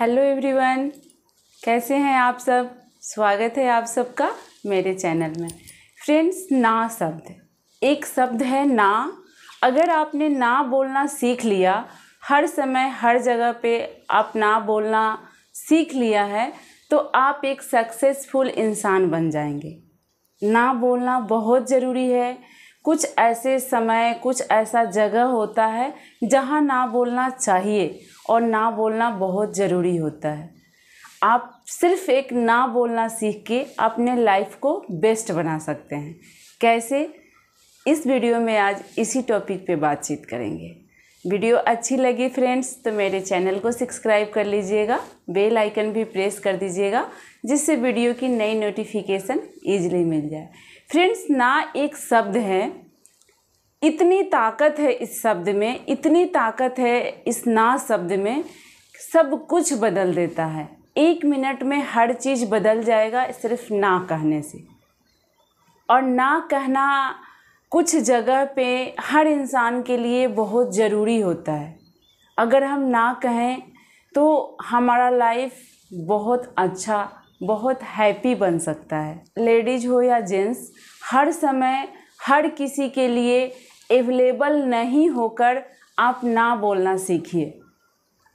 hello everyone कैसे हैं आप सब स्वागत है आप सबका मेरे चैनल में फ्रेंड्स ना शब्द एक शब्द है ना अगर आपने ना बोलना सीख लिया हर समय हर जगह पे आप ना बोलना सीख लिया है तो आप एक सक्सेसफुल इंसान बन जाएंगे ना बोलना बहुत ज़रूरी है कुछ ऐसे समय कुछ ऐसा जगह होता है जहाँ ना बोलना चाहिए और ना बोलना बहुत ज़रूरी होता है आप सिर्फ एक ना बोलना सीख के अपने लाइफ को बेस्ट बना सकते हैं कैसे इस वीडियो में आज इसी टॉपिक पे बातचीत करेंगे वीडियो अच्छी लगी फ्रेंड्स तो मेरे चैनल को सब्सक्राइब कर लीजिएगा बेल आइकन भी प्रेस कर दीजिएगा जिससे वीडियो की नई नोटिफिकेशन ईजिली मिल जाए फ्रेंड्स ना एक शब्द है इतनी ताकत है इस शब्द में इतनी ताकत है इस ना शब्द में सब कुछ बदल देता है एक मिनट में हर चीज़ बदल जाएगा सिर्फ ना कहने से और ना कहना कुछ जगह पे हर इंसान के लिए बहुत ज़रूरी होता है अगर हम ना कहें तो हमारा लाइफ बहुत अच्छा बहुत हैप्पी बन सकता है लेडीज हो या जेंट्स हर समय हर किसी के लिए एवेलेबल नहीं होकर आप ना बोलना सीखिए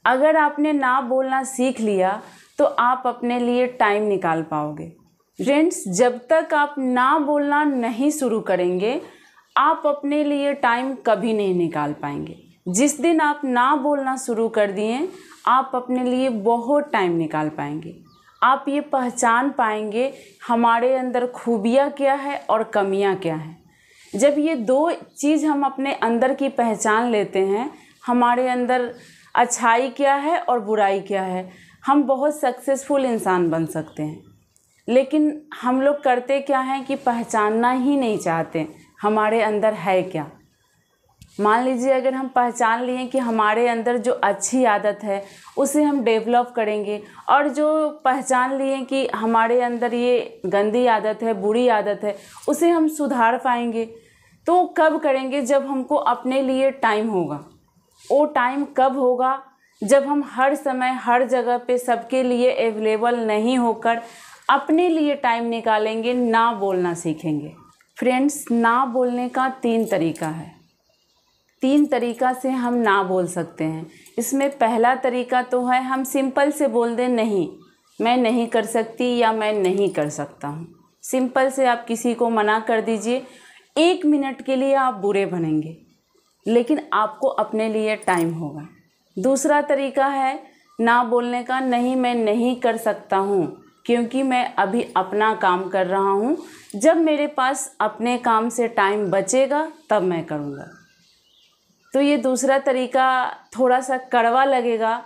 अगर आपने ना बोलना सीख लिया तो आप अपने लिए टाइम निकाल पाओगे फ्रेंड्स जब तक आप ना बोलना नहीं शुरू करेंगे आप अपने लिए टाइम कभी नहीं निकाल पाएंगे जिस दिन आप ना बोलना शुरू कर दिए आप अपने लिए बहुत टाइम निकाल पाएंगे आप ये पहचान पाएंगे हमारे अंदर खूबियाँ क्या है और कमियाँ क्या हैं जब ये दो चीज़ हम अपने अंदर की पहचान लेते हैं हमारे अंदर अच्छाई क्या है और बुराई क्या है हम बहुत सक्सेसफुल इंसान बन सकते हैं लेकिन हम लोग करते क्या हैं कि पहचानना ही नहीं चाहते हमारे अंदर है क्या मान लीजिए अगर हम पहचान लिए कि हमारे अंदर जो अच्छी आदत है उसे हम डेवलप करेंगे और जो पहचान लिए कि हमारे अंदर ये गंदी आदत है बुरी आदत है उसे हम सुधार पाएंगे तो कब करेंगे जब हमको अपने लिए टाइम होगा वो टाइम कब होगा जब हम हर समय हर जगह पे सबके लिए अवेलेबल नहीं होकर अपने लिए टाइम निकालेंगे ना बोलना सीखेंगे फ्रेंड्स ना बोलने का तीन तरीका है तीन तरीका से हम ना बोल सकते हैं इसमें पहला तरीका तो है हम सिंपल से बोल दें नहीं मैं नहीं कर सकती या मैं नहीं कर सकता हूँ सिंपल से आप किसी को मना कर दीजिए एक मिनट के लिए आप बुरे बनेंगे लेकिन आपको अपने लिए टाइम होगा दूसरा तरीका है ना बोलने का नहीं मैं नहीं कर सकता हूँ क्योंकि मैं अभी अपना काम कर रहा हूँ जब मेरे पास अपने काम से टाइम बचेगा तब मैं करूँगा तो ये दूसरा तरीका थोड़ा सा कड़वा लगेगा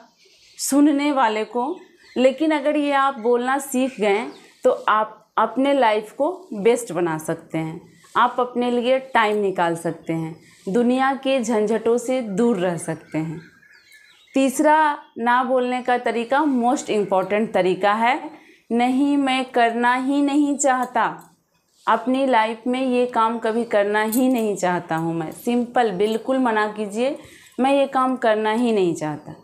सुनने वाले को लेकिन अगर ये आप बोलना सीख गए तो आप अपने लाइफ को बेस्ट बना सकते हैं आप अपने लिए टाइम निकाल सकते हैं दुनिया के झंझटों से दूर रह सकते हैं तीसरा ना बोलने का तरीका मोस्ट इम्पॉर्टेंट तरीका है नहीं मैं करना ही नहीं चाहता अपनी लाइफ में ये काम कभी करना ही नहीं चाहता हूँ मैं सिंपल बिल्कुल मना कीजिए मैं ये काम करना ही नहीं चाहता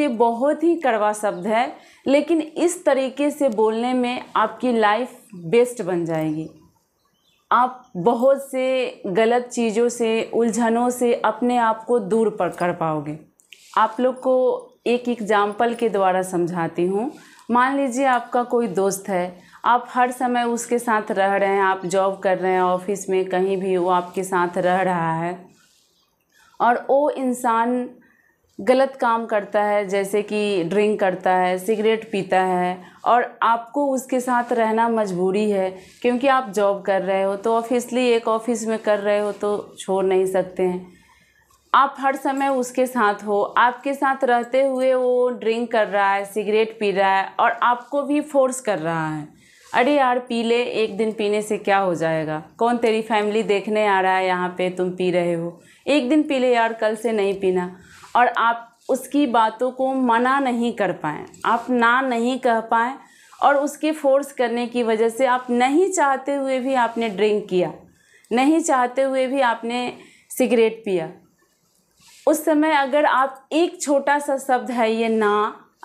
ये बहुत ही कड़वा शब्द है लेकिन इस तरीके से बोलने में आपकी लाइफ बेस्ट बन जाएगी आप बहुत से गलत चीज़ों से उलझनों से अपने आप को दूर पर कर पाओगे आप लोग को एक एग्जाम्पल के द्वारा समझाती हूँ मान लीजिए आपका कोई दोस्त है आप हर समय उसके साथ रह रहे हैं आप जॉब कर रहे हैं ऑफिस में कहीं भी वो आपके साथ रह रहा है और वो इंसान गलत काम करता है जैसे कि ड्रिंक करता है सिगरेट पीता है और आपको उसके साथ रहना मजबूरी है क्योंकि आप जॉब कर रहे हो तो ऑफिसली एक ऑफिस में कर रहे हो तो छोड़ नहीं सकते हैं आप हर समय उसके साथ हो आपके साथ रहते हुए वो ड्रिंक कर रहा है सिगरेट पी रहा है और आपको भी फोर्स कर रहा है अरे यार पी ले एक दिन पीने से क्या हो जाएगा कौन तेरी फैमिली देखने आ रहा है यहाँ पे तुम पी रहे हो एक दिन पी ले यार कल से नहीं पीना और आप उसकी बातों को मना नहीं कर पाएँ आप ना नहीं कह पाएँ और उसके फोर्स करने की वजह से आप नहीं चाहते हुए भी आपने ड्रिंक किया नहीं चाहते हुए भी आपने सिगरेट पिया उस समय अगर आप एक छोटा सा शब्द है ये ना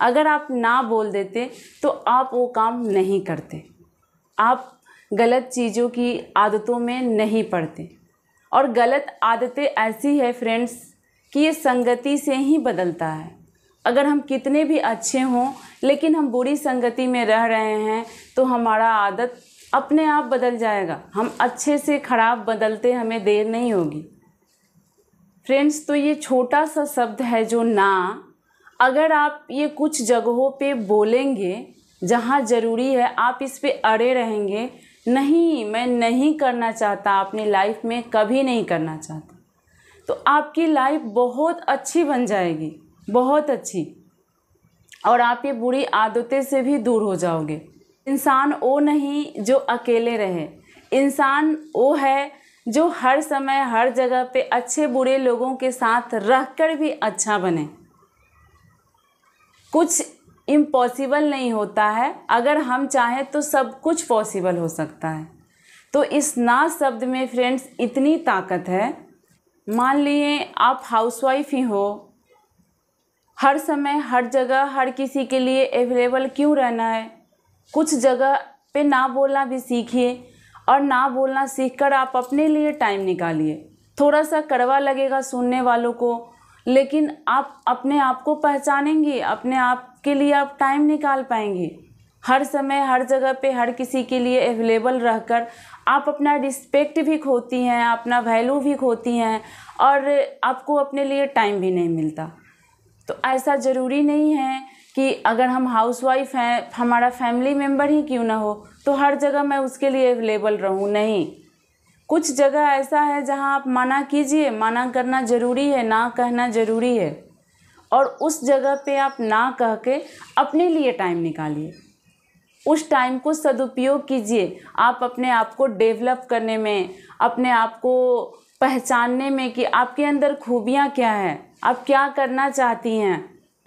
अगर आप ना बोल देते तो आप वो काम नहीं करते आप गलत चीज़ों की आदतों में नहीं पड़ते और गलत आदतें ऐसी है फ्रेंड्स कि ये संगति से ही बदलता है अगर हम कितने भी अच्छे हों लेकिन हम बुरी संगति में रह रहे हैं तो हमारा आदत अपने आप बदल जाएगा हम अच्छे से खराब बदलते हमें देर नहीं होगी फ्रेंड्स तो ये छोटा सा शब्द है जो ना अगर आप ये कुछ जगहों पे बोलेंगे जहाँ ज़रूरी है आप इस पर अड़े रहेंगे नहीं मैं नहीं करना चाहता अपनी लाइफ में कभी नहीं करना चाहता तो आपकी लाइफ बहुत अच्छी बन जाएगी बहुत अच्छी और आप ये बुरी आदतें से भी दूर हो जाओगे इंसान वो नहीं जो अकेले रहे इंसान वो है जो हर समय हर जगह पे अच्छे बुरे लोगों के साथ रह कर भी अच्छा बने कुछ इम्पॉसिबल नहीं होता है अगर हम चाहें तो सब कुछ पॉसिबल हो सकता है तो इस ना शब्द में फ्रेंड्स इतनी ताकत है मान लिए आप हाउसवाइफ ही हो हर समय हर जगह हर किसी के लिए अवेलेबल क्यों रहना है कुछ जगह पे ना बोलना भी सीखिए और ना बोलना सीखकर आप अपने लिए टाइम निकालिए थोड़ा सा कड़वा लगेगा सुनने वालों को लेकिन आप अपने आप को पहचानेंगे अपने आप के लिए आप टाइम निकाल पाएंगे हर समय हर जगह पे हर किसी के लिए अवेलेबल रहकर आप अपना रिस्पेक्ट भी खोती हैं अपना वैल्यू भी खोती हैं और आपको अपने लिए टाइम भी नहीं मिलता तो ऐसा ज़रूरी नहीं है कि अगर हम हाउसवाइफ हैं हमारा फैमिली मेम्बर ही क्यों ना हो तो हर जगह मैं उसके लिए अवेलेबल रहूँ नहीं कुछ जगह ऐसा है जहाँ आप मना कीजिए मना करना ज़रूरी है ना कहना ज़रूरी है और उस जगह पे आप ना कह के अपने लिए टाइम निकालिए उस टाइम को सदुपयोग कीजिए आप अपने आप को डेवलप करने में अपने आप को पहचानने में कि आपके अंदर खूबियाँ क्या हैं आप क्या करना चाहती हैं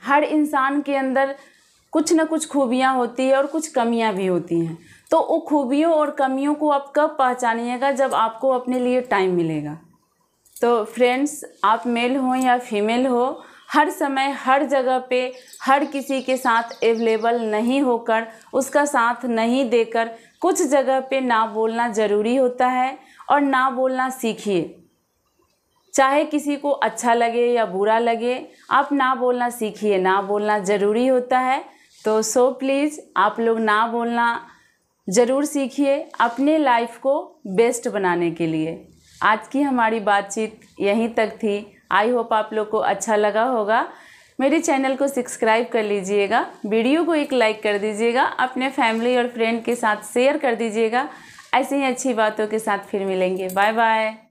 हर इंसान के अंदर कुछ ना कुछ खूबियाँ होती है और कुछ कमियाँ भी होती हैं तो वो खूबियों और कमियों को आप कब पहचानिएगा जब आपको अपने लिए टाइम मिलेगा तो फ्रेंड्स आप मेल हो या फीमेल हो हर समय हर जगह पे हर किसी के साथ अवेलेबल नहीं होकर उसका साथ नहीं देकर कुछ जगह पे ना बोलना ज़रूरी होता है और ना बोलना सीखिए चाहे किसी को अच्छा लगे या बुरा लगे आप ना बोलना सीखिए ना बोलना ज़रूरी होता है तो सो प्लीज़ आप लोग ना बोलना ज़रूर सीखिए अपने लाइफ को बेस्ट बनाने के लिए आज की हमारी बातचीत यहीं तक थी आई होप आप लोग को अच्छा लगा होगा मेरे चैनल को सब्सक्राइब कर लीजिएगा वीडियो को एक लाइक कर दीजिएगा अपने फैमिली और फ्रेंड के साथ शेयर कर दीजिएगा ऐसे ही अच्छी बातों के साथ फिर मिलेंगे बाय बाय